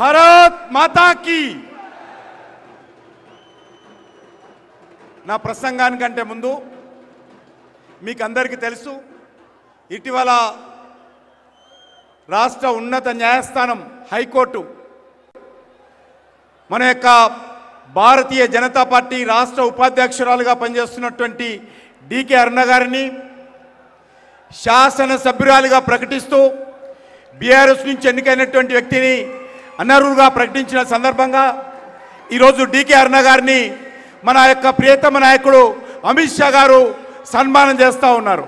భారత్ మాతాకి నా ప్రసంగానికంటే ముందు మీకు అందరికీ తెలుసు ఇటీవల రాష్ట్ర ఉన్నత న్యాయస్థానం హైకోర్టు మన యొక్క భారతీయ జనతా పార్టీ రాష్ట్ర ఉపాధ్యక్షురాలుగా పనిచేస్తున్నటువంటి డికే అరుణ గారిని శాసనసభ్యురాలుగా ప్రకటిస్తూ బీఆర్ఎస్ నుంచి ఎన్నికైనటువంటి వ్యక్తిని అనర్హులుగా ప్రకటించిన సందర్భంగా ఈరోజు డికే అరుణ గారిని మన యొక్క ప్రియతమ నాయకుడు అమిత్ షా గారు సన్మానం చేస్తూ ఉన్నారు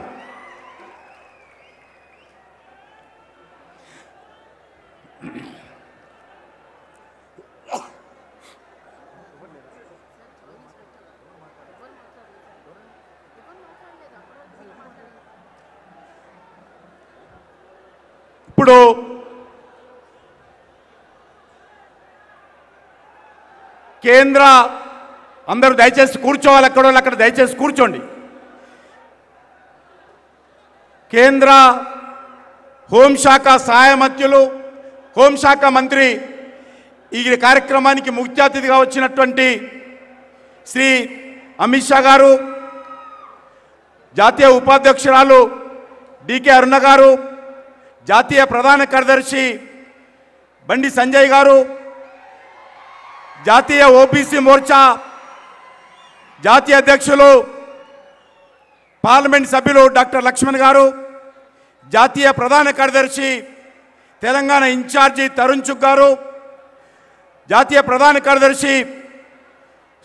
ఇప్పుడు కేంద్ర అందరూ దయచేసి కూర్చోవాలి ఎక్కడో అక్కడ దయచేసి కూర్చోండి కేంద్ర హోంశాఖ సహాయ మంత్రులు హోంశాఖ మంత్రి ఈ కార్యక్రమానికి ముఖ్య అతిథిగా వచ్చినటువంటి శ్రీ అమిత్ షా గారు జాతీయ ఉపాధ్యక్షురాలు డికే అరుణ గారు జాతీయ ప్రధాన కార్యదర్శి బండి సంజయ్ గారు జాతీయ ఓబీసీ మోర్చా జాతీయ అధ్యక్షులు పార్లమెంట్ సభ్యులు డాక్టర్ లక్ష్మణ్ గారు జాతీయ ప్రధాన కార్యదర్శి తెలంగాణ ఇన్ఛార్జి తరుణ్ చుక్ గారు జాతీయ ప్రధాన కార్యదర్శి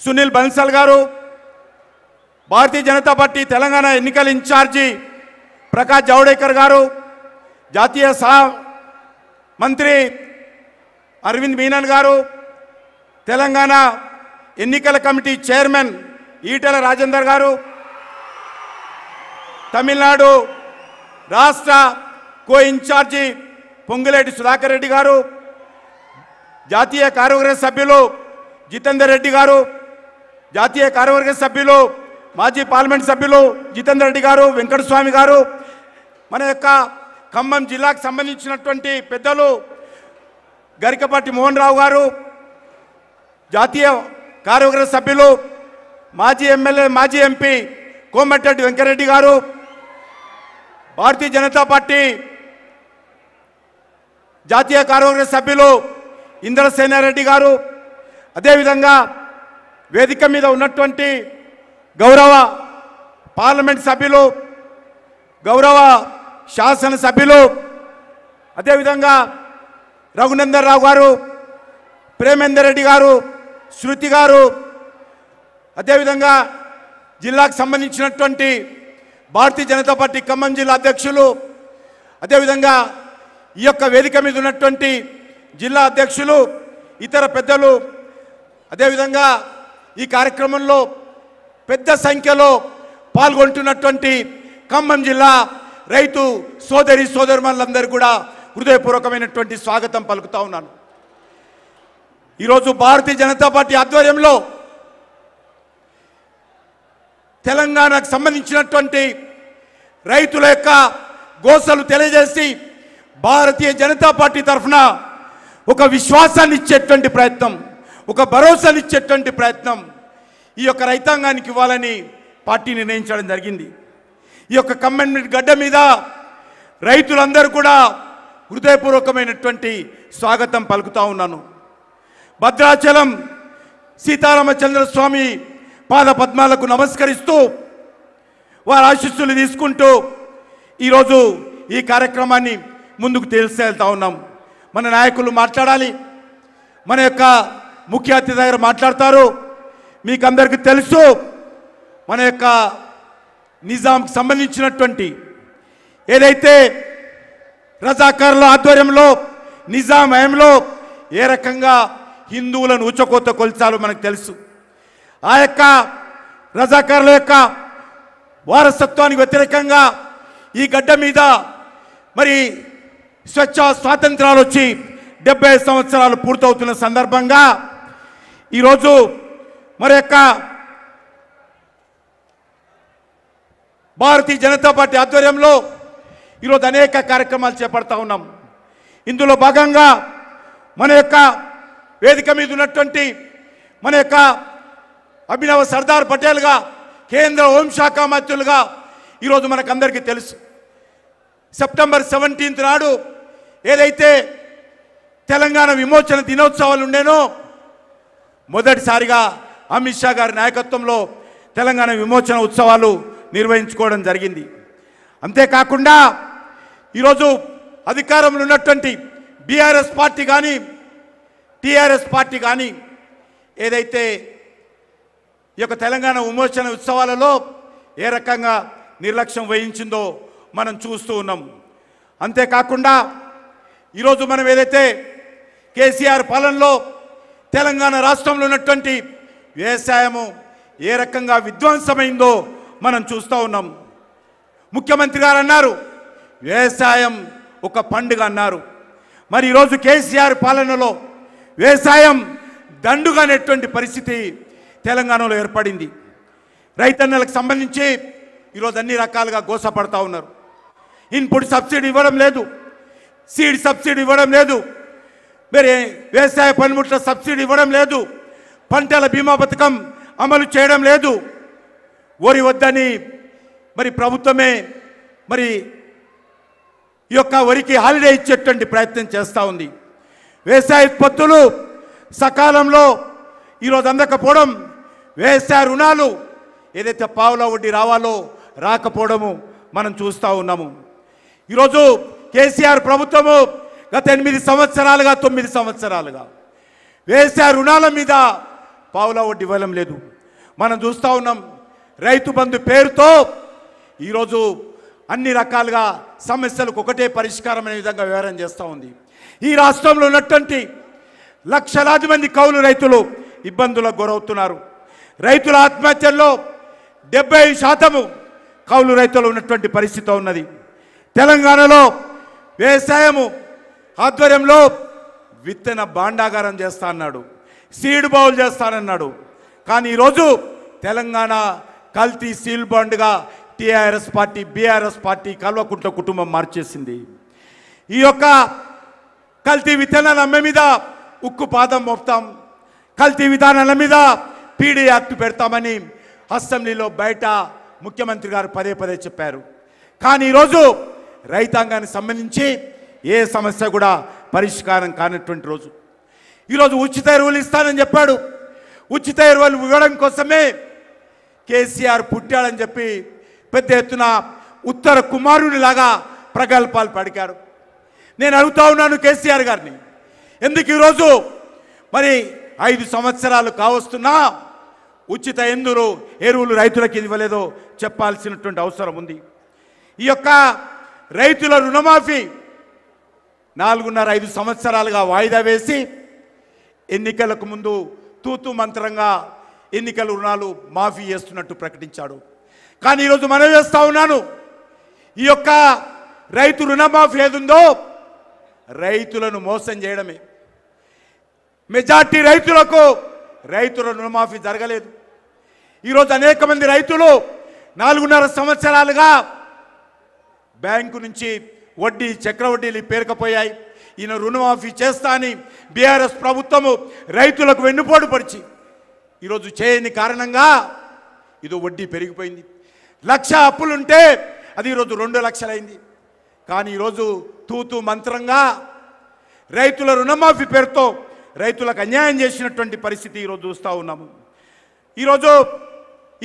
సునీల్ బన్సల్ గారు భారతీయ జనతా పార్టీ తెలంగాణ ఎన్నికల ఇన్ఛార్జి ప్రకాష్ జావడేకర్ గారు జాతీయ సహా మంత్రి అరవింద్ మీనన్ గారు తెలంగాణ ఎన్నికల కమిటీ చైర్మన్ ఈటెల రాజేందర్ గారు తమిళనాడు రాష్ట్ర కో ఇన్ఛార్జి పొంగులేటి సుధాకర్ రెడ్డి గారు జాతీయ కార్యవర్గ సభ్యులు జితేందర్ రెడ్డి గారు జాతీయ కార్యవర్గ సభ్యులు మాజీ పార్లమెంట్ సభ్యులు జితేందర్ రెడ్డి గారు వెంకటస్వామి గారు మన యొక్క ఖమ్మం జిల్లాకు సంబంధించినటువంటి పెద్దలు గరికపాటి మోహన్ రావు గారు జాతీయ కార్యవర్గ సభ్యులు మాజీ ఎమ్మెల్యే మాజీ ఎంపీ కోమటిరెడ్డి వెంకరెడ్డి గారు భారతీయ జనతా పార్టీ జాతీయ కార్యవర్గ సభ్యులు ఇంద్రసేనారెడ్డి గారు అదేవిధంగా వేదిక మీద ఉన్నటువంటి గౌరవ పార్లమెంట్ సభ్యులు గౌరవ శాసనసభ్యులు అదేవిధంగా రఘునందన్ రావు గారు ప్రేమేందర్ రెడ్డి గారు శృతి గారు అదేవిధంగా జిల్లాకు సంబంధించినటువంటి భారతీయ జనతా పార్టీ ఖమ్మం జిల్లా అధ్యక్షులు అదేవిధంగా ఈ యొక్క వేదిక మీద ఉన్నటువంటి జిల్లా అధ్యక్షులు ఇతర పెద్దలు అదేవిధంగా ఈ కార్యక్రమంలో పెద్ద సంఖ్యలో పాల్గొంటున్నటువంటి ఖమ్మం జిల్లా రైతు సోదరి సోదరుమణులందరూ కూడా హృదయపూర్వకమైనటువంటి స్వాగతం పలుకుతా ఉన్నాను ఈరోజు భారతీయ జనతా పార్టీ ఆధ్వర్యంలో తెలంగాణకు సంబంధించినటువంటి రైతుల యొక్క గోసలు తెలియజేసి భారతీయ జనతా పార్టీ తరఫున ఒక విశ్వాసాన్ని ఇచ్చేటువంటి ప్రయత్నం ఒక భరోసానిచ్చేటువంటి ప్రయత్నం ఈ యొక్క రైతాంగానికి ఇవ్వాలని పార్టీ నిర్ణయించడం జరిగింది ఈ యొక్క కమ్మెన్మెంట్ గడ్డ మీద రైతులందరూ కూడా హృదయపూర్వకమైనటువంటి స్వాగతం పలుకుతా ఉన్నాను భద్రాచలం సీతారామచంద్రస్వామి పాద పద్మాలకు నమస్కరిస్తూ వారి ఆశీస్సులు తీసుకుంటూ ఈరోజు ఈ కార్యక్రమాన్ని ముందుకు తెలిసేళ్తా ఉన్నాం మన నాయకులు మాట్లాడాలి మన యొక్క ముఖ్య అతిథి దగ్గర మాట్లాడతారు మీకు అందరికీ తెలుసు మన యొక్క నిజాంకి సంబంధించినటువంటి ఏదైతే రజాకారుల ఆధ్వర్యంలో నిజాం హయంలో ఏ రకంగా హిందువులను ఉచ్చకోత కొలిచాలో మనకు తెలుసు ఆ యొక్క రజాకారుల యొక్క వారసత్వానికి వ్యతిరేకంగా ఈ గడ్డ మీద మరి స్వచ్ఛ స్వాతంత్రాలు వచ్చి డెబ్బై సంవత్సరాలు పూర్తవుతున్న సందర్భంగా ఈరోజు మరి యొక్క భారతీయ జనతా పార్టీ ఆధ్వర్యంలో ఈరోజు అనేక కార్యక్రమాలు చేపడతా ఉన్నాం ఇందులో భాగంగా మన యొక్క వేదిక మీద ఉన్నటువంటి మన యొక్క అభినవ సర్దార్ పటేల్గా కేంద్ర హోంశాఖ మంత్రులుగా ఈరోజు మనకందరికీ తెలుసు సెప్టెంబర్ సెవెంటీన్త్ నాడు ఏదైతే తెలంగాణ విమోచన దినోత్సవాలు ఉండేనో మొదటిసారిగా అమిత్ షా గారి నాయకత్వంలో తెలంగాణ విమోచన ఉత్సవాలు నిర్వహించుకోవడం జరిగింది అంతేకాకుండా ఈరోజు అధికారంలో ఉన్నటువంటి బీఆర్ఎస్ పార్టీ కానీ టీఆర్ఎస్ పార్టీ కానీ ఏదైతే ఈ యొక్క తెలంగాణ విమోచన ఉత్సవాలలో ఏ రకంగా నిర్లక్ష్యం వహించిందో మనం చూస్తూ ఉన్నాం అంతేకాకుండా ఈరోజు మనం ఏదైతే కేసీఆర్ పాలనలో తెలంగాణ రాష్ట్రంలో ఉన్నటువంటి వ్యవసాయము ఏ రకంగా విధ్వంసమైందో మనం చూస్తూ ఉన్నాం ముఖ్యమంత్రి గారు అన్నారు వ్యవసాయం ఒక పండుగ అన్నారు మరి ఈరోజు కేసీఆర్ పాలనలో వ్యవసాయం దండుగానేటువంటి పరిస్థితి తెలంగాణలో ఏర్పడింది రైతన్నలకు సంబంధించి ఈరోజు అన్ని రకాలుగా గోసపడతా ఉన్నారు ఇన్పుట్ సబ్సిడీ ఇవ్వడం లేదు సీడ్ సబ్సిడీ ఇవ్వడం లేదు మరి వ్యవసాయ పనిముట్ల సబ్సిడీ ఇవ్వడం లేదు పంటల బీమా పథకం అమలు చేయడం లేదు ఓరి వద్దని మరి ప్రభుత్వమే మరి ఈ యొక్క వరికి హాలిడే ఇచ్చేటువంటి ప్రయత్నం చేస్తూ ఉంది వ్యవసాయ ఉత్పత్తులు సకాలంలో ఈరోజు అందకపోవడం వ్యవసాయ రుణాలు ఏదైతే పావుల వడ్డీ రావాలో రాకపోవడము మనం చూస్తూ ఉన్నాము ఈరోజు కేసీఆర్ ప్రభుత్వము గత ఎనిమిది సంవత్సరాలుగా తొమ్మిది సంవత్సరాలుగా వ్యవసాయ రుణాల మీద పావుల వడ్డీ ఇవ్వడం లేదు మనం చూస్తూ ఉన్నాం రైతు బంధు పేరుతో ఈరోజు అన్ని రకాలుగా సమస్యలకు ఒకటే పరిష్కారం అనే విధంగా వ్యవహారం చేస్తూ ఉంది ఈ రాష్ట్రంలో ఉన్నటువంటి లక్షలాది మంది కౌలు రైతులు ఇబ్బందులకు గురవుతున్నారు రైతుల ఆత్మహత్యల్లో డెబ్బై శాతము కౌలు రైతులు ఉన్నటువంటి పరిస్థితి ఉన్నది తెలంగాణలో వ్యవసాయము ఆధ్వర్యంలో విత్తన బాండాగారం చేస్తా అన్నాడు సీడ్ బౌల్ చేస్తానన్నాడు కానీ ఈరోజు తెలంగాణ కల్తీ సీల్ బాండ్గా TRS party BRS party Kalvakuntla కుటుంబం మార్చేసింది ఈ యొక్క కల్తీ విత్తనాల అమ్మ మీద ఉక్కు పాదం మోపుతాం కల్తీ విధానాల మీద పీడి యాక్ట్ పెడతామని అసెంబ్లీలో బయట ముఖ్యమంత్రి గారు పదే పదే చెప్పారు కానీ ఈరోజు రైతాంగానికి సంబంధించి ఏ సమస్య కూడా పరిష్కారం కానటువంటి రోజు ఈరోజు ఉచిత ఎరువులు ఇస్తానని చెప్పాడు ఉచిత ఎరువులు ఇవ్వడం కోసమే కేసీఆర్ పుట్టాడని చెప్పి పెద్ద ఎత్తున ఉత్తర లాగా ప్రగల్భాలు పడికారు నేను అడుగుతా ఉన్నాను కేసీఆర్ గారిని ఎందుకు ఈరోజు మరి ఐదు సంవత్సరాలు కావస్తున్నా ఉచిత ఎందురు ఎరువులు రైతులకు ఇవ్వలేదో చెప్పాల్సినటువంటి అవసరం ఉంది ఈ యొక్క రైతుల రుణమాఫీ నాలుగున్నర ఐదు సంవత్సరాలుగా వాయిదా వేసి ఎన్నికలకు ముందు తూతు మంత్రంగా ఎన్నికల రుణాలు మాఫీ చేస్తున్నట్టు ప్రకటించాడు కానీ ఈరోజు మనం చేస్తూ ఉన్నాను ఈ యొక్క రైతు రుణమాఫీ ఏదుందో రైతులను మోసం చేయడమే మెజార్టీ రైతులకు రైతుల రుణమాఫీ జరగలేదు ఈరోజు అనేక మంది రైతులు నాలుగున్నర సంవత్సరాలుగా బ్యాంకు నుంచి వడ్డీ చక్రవడ్డీలు పేరుకపోయాయి ఈయన రుణమాఫీ చేస్తా అని బీఆర్ఎస్ ప్రభుత్వము రైతులకు వెన్నుపోటు పరిచి ఈరోజు చేయని కారణంగా ఇదో వడ్డీ పెరిగిపోయింది లక్ష అప్పులుంటే అది ఈరోజు రెండు లక్షలైంది కానీ ఈరోజు తూతూ మంత్రంగా రైతుల రుణమాఫీ పేరుతో రైతులకు అన్యాయం చేసినటువంటి పరిస్థితి ఈరోజు చూస్తూ ఉన్నాము ఈరోజు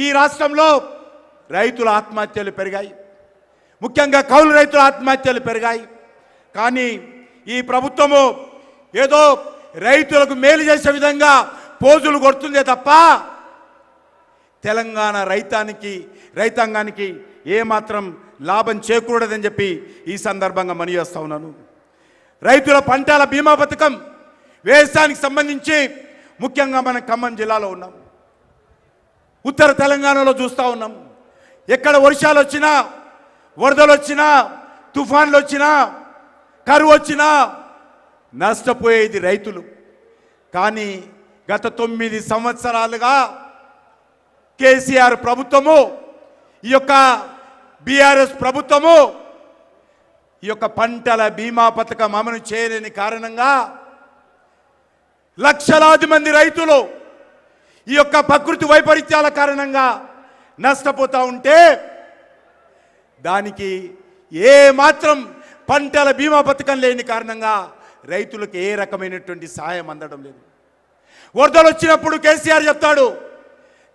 ఈ రాష్ట్రంలో రైతుల ఆత్మహత్యలు పెరిగాయి ముఖ్యంగా కౌలు రైతుల ఆత్మహత్యలు పెరిగాయి కానీ ఈ ప్రభుత్వము ఏదో రైతులకు మేలు చేసే విధంగా పోజులు కొడుతుందే తప్ప తెలంగాణ రైతానికి రైతాంగానికి ఏమాత్రం లాభం చేకూడదని చెప్పి ఈ సందర్భంగా మనీ చేస్తా ఉన్నాను రైతుల పంటల బీమా పథకం వ్యవసాయానికి సంబంధించి ముఖ్యంగా మన ఖమ్మం జిల్లాలో ఉన్నాం ఉత్తర తెలంగాణలో చూస్తూ ఉన్నాం ఎక్కడ వర్షాలు వచ్చినా వరదలు వచ్చినా తుఫాన్లు వచ్చినా కరువు వచ్చినా నష్టపోయేది రైతులు కానీ గత తొమ్మిది సంవత్సరాలుగా కేసీఆర్ ప్రభుత్వము ఈ యొక్క బీఆర్ఎస్ ప్రభుత్వము ఈ యొక్క పంటల బీమా పథకం అమలు చేయలేని కారణంగా లక్షలాది మంది రైతులు ఈ యొక్క ప్రకృతి వైపరీత్యాల కారణంగా నష్టపోతూ ఉంటే దానికి ఏ మాత్రం పంటల బీమా పథకం లేని కారణంగా రైతులకు ఏ రకమైనటువంటి సహాయం అందడం లేదు వరదలు వచ్చినప్పుడు కేసీఆర్ చెప్తాడు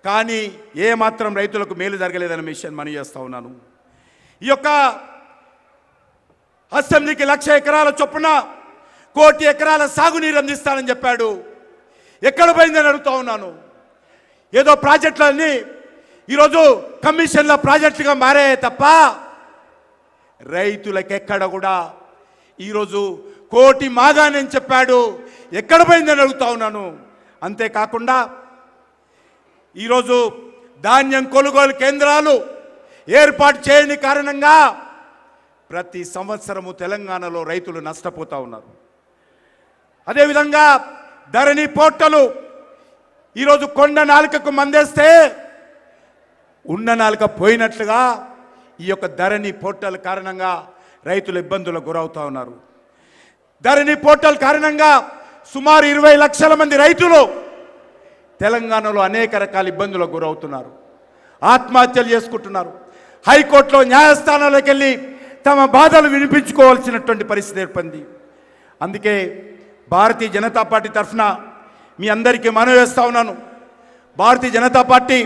కానీ ఏ మాత్రం రైతులకు మేలు జరగలేదన్న మిషన్ మనం చేస్తూ ఉన్నాను ఈ యొక్క అసెంబ్లీకి లక్ష ఎకరాల చొప్పున కోటి ఎకరాల సాగునీరు అందిస్తానని చెప్పాడు ఎక్కడ పోయిందని అడుగుతా ఉన్నాను ఏదో ప్రాజెక్టులన్నీ ఈరోజు కమిషన్ల ప్రాజెక్టులుగా మారాయే తప్ప రైతులకెక్కడ కూడా ఈరోజు కోటి మాగానని చెప్పాడు ఎక్కడ పోయిందని అడుగుతా ఉన్నాను అంతేకాకుండా ఈరోజు ధాన్యం కొనుగోలు కేంద్రాలు ఏర్పాటు చేయని కారణంగా ప్రతి సంవత్సరము తెలంగాణలో రైతులు నష్టపోతూ ఉన్నారు అదేవిధంగా ధరణి పోర్టలు ఈరోజు కొండ నాలుకకు మందేస్తే ఉన్న నాలుక పోయినట్లుగా ఈ యొక్క ధరణి పోర్టల్ కారణంగా రైతులు ఇబ్బందులకు గురవుతూ ఉన్నారు ధరణి పోర్టల్ కారణంగా సుమారు ఇరవై లక్షల మంది రైతులు తెలంగాణలో అనేక రకాల ఇబ్బందులకు గురవుతున్నారు ఆత్మహత్యలు చేసుకుంటున్నారు హైకోర్టులో న్యాయస్థానాలకు వెళ్ళి తమ బాధలు వినిపించుకోవాల్సినటువంటి పరిస్థితి ఏర్పడింది అందుకే భారతీయ జనతా పార్టీ తరఫున మీ అందరికీ మనవేస్తా ఉన్నాను భారతీయ జనతా పార్టీ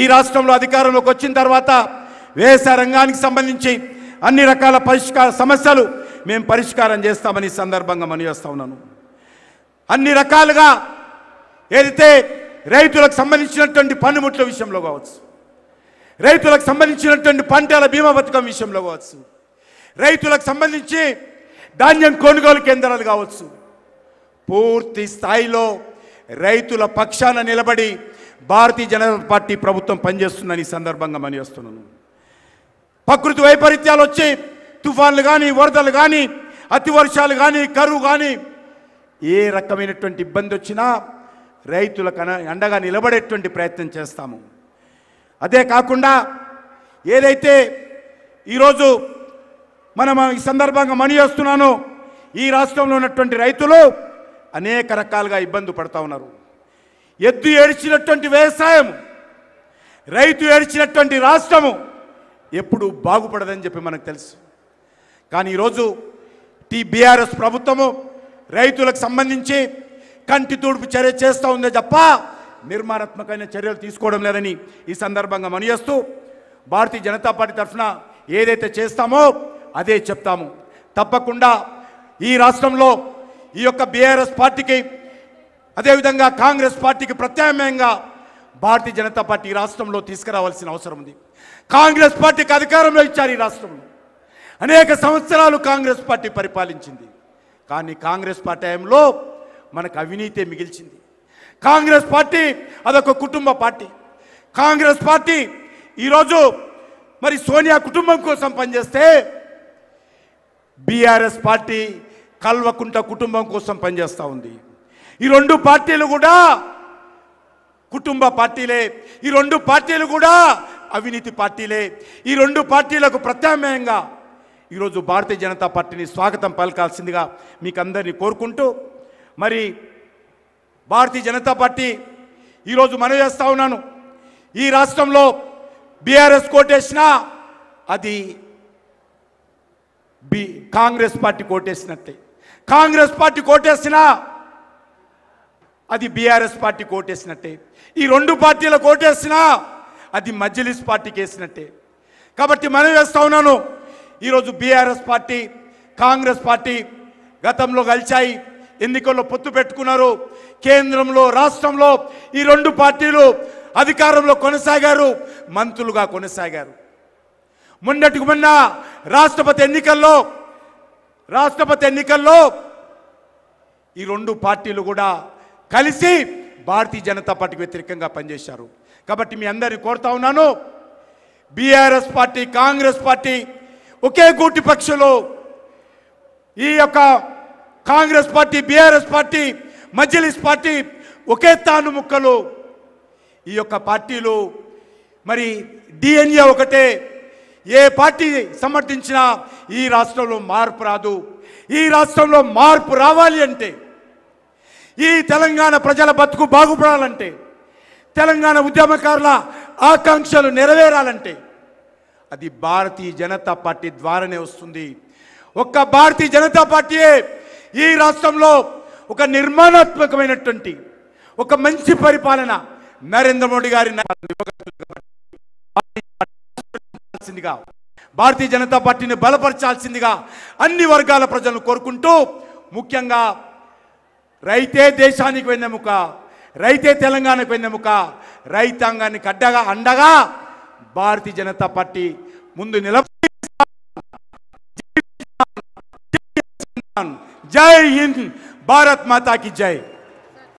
ఈ రాష్ట్రంలో అధికారంలోకి వచ్చిన తర్వాత వ్యవసాయ రంగానికి సంబంధించి అన్ని రకాల పరిష్కార సమస్యలు మేము పరిష్కారం చేస్తామని సందర్భంగా మనవేస్తా ఉన్నాను అన్ని రకాలుగా ఏదైతే రైతులకు సంబంధించినటువంటి పన్నుముట్ల విషయంలో కావచ్చు రైతులకు సంబంధించినటువంటి పంటల బీమా పథకం విషయంలో కావచ్చు రైతులకు సంబంధించి ధాన్యం కొనుగోలు కేంద్రాలు కావచ్చు పూర్తి స్థాయిలో రైతుల పక్షాన నిలబడి భారతీయ జనతా పార్టీ ప్రభుత్వం పనిచేస్తుందని ఈ సందర్భంగా మనిస్తున్నాను ప్రకృతి వైపరీత్యాలు వచ్చి తుఫాన్లు కానీ వరదలు కానీ అతివర్షాలు కానీ కరువు కానీ ఏ రకమైనటువంటి ఇబ్బంది వచ్చినా రైతులకు అండగా నిలబడేటువంటి ప్రయత్నం చేస్తాము అదే కాకుండా ఏదైతే ఈరోజు మనం ఈ సందర్భంగా మనీ వస్తున్నానో ఈ రాష్ట్రంలో ఉన్నటువంటి రైతులు అనేక రకాలుగా ఇబ్బంది పడుతూ ఉన్నారు ఎద్దు ఏడ్చినటువంటి వ్యవసాయం రైతు ఏడ్చినటువంటి రాష్ట్రము ఎప్పుడు బాగుపడదని చెప్పి మనకు తెలుసు కానీ ఈరోజు టీ బీఆర్ఎస్ ప్రభుత్వము రైతులకు సంబంధించి కంటి తూడుపు చర్య చేస్తూ ఉందే తప్ప నిర్మాణాత్మకమైన చర్యలు తీసుకోవడం లేదని ఈ సందర్భంగా మనియస్తూ భారతీయ జనతా పార్టీ తరఫున ఏదైతే చేస్తామో అదే చెప్తాము తప్పకుండా ఈ రాష్ట్రంలో ఈ యొక్క బీఆర్ఎస్ పార్టీకి అదేవిధంగా కాంగ్రెస్ పార్టీకి ప్రత్యామ్నాయంగా భారతీయ జనతా పార్టీ రాష్ట్రంలో తీసుకురావాల్సిన అవసరం ఉంది కాంగ్రెస్ పార్టీకి అధికారంలో ఇచ్చారు ఈ రాష్ట్రంలో అనేక సంవత్సరాలు కాంగ్రెస్ పార్టీ పరిపాలించింది కానీ కాంగ్రెస్ పార్టీ టైంలో మనకు అవినీతే మిగిల్చింది కాంగ్రెస్ పార్టీ అదొక కుటుంబ పార్టీ కాంగ్రెస్ పార్టీ ఈరోజు మరి సోనియా కుటుంబం కోసం పనిచేస్తే బీఆర్ఎస్ పార్టీ కల్వకుంట కుటుంబం కోసం పనిచేస్తూ ఉంది ఈ రెండు పార్టీలు కూడా కుటుంబ పార్టీలే ఈ రెండు పార్టీలు కూడా అవినీతి పార్టీలే ఈ రెండు పార్టీలకు ప్రత్యామ్నాయంగా ఈరోజు భారతీయ జనతా పార్టీని స్వాగతం పలకాల్సిందిగా మీకు అందరినీ కోరుకుంటూ మరి భారతీయ జనతా పార్టీ ఈరోజు మనవి చేస్తూ ఉన్నాను ఈ రాష్ట్రంలో బీఆర్ఎస్ కోటేసినా అది బి కాంగ్రెస్ పార్టీ కోటేసినట్టే కాంగ్రెస్ పార్టీ కోటేసినా అది బీఆర్ఎస్ పార్టీ కోటేసినట్టే ఈ రెండు పార్టీల కోటేసినా అది మజ్లిస్ పార్టీకి వేసినట్టే కాబట్టి మనం వేస్తా ఉన్నాను ఈరోజు బీఆర్ఎస్ పార్టీ కాంగ్రెస్ పార్టీ గతంలో కలిశాయి ఎన్నికల్లో పొత్తు పెట్టుకున్నారు కేంద్రంలో రాష్ట్రంలో ఈ రెండు పార్టీలు అధికారంలో కొనసాగారు మంత్రులుగా కొనసాగారు మొన్నటికి మొన్న రాష్ట్రపతి ఎన్నికల్లో రాష్ట్రపతి ఎన్నికల్లో ఈ రెండు పార్టీలు కూడా కలిసి భారతీయ జనతా పార్టీకి వ్యతిరేకంగా పనిచేశారు కాబట్టి మీ అందరిని కోరుతా ఉన్నాను బీఆర్ఎస్ పార్టీ కాంగ్రెస్ పార్టీ ఒకే కూటి పక్షులు ఈ యొక్క Congress party BRS party Majlis party ఒకే తాను ముక్కలు ఈ యొక్క పార్టీలు మరి డిఎన్ఏ ఒకటే ఏ పార్టీ సమర్థించినా ఈ రాష్ట్రంలో మార్పు రాదు ఈ రాష్ట్రంలో మార్పు రావాలి అంటే ఈ తెలంగాణ ప్రజల బతుకు బాగుపడాలంటే తెలంగాణ ఉద్యమకారుల ఆకాంక్షలు నెరవేరాలంటే అది భారతీయ జనతా పార్టీ ద్వారానే వస్తుంది ఒక్క భారతీయ జనతా పార్టీయే ఈ రాష్ట్రంలో ఒక నిర్మాణాత్మకమైనటువంటి ఒక మంచి పరిపాలన నరేంద్ర మోడీ గారి ఇవ్వగలుగుతుందిగా భారతీయ జనతా పార్టీని బలపరచాల్సిందిగా అన్ని వర్గాల ప్రజలను కోరుకుంటూ ముఖ్యంగా రైతే దేశానికి వెన్నెముక రైతే తెలంగాణకు వెన్నెముక రైతాంగాన్ని కడ్డగా అండగా భారతీయ జనతా పార్టీ ముందు నిలబడి జై హింద్ भारत माता की जय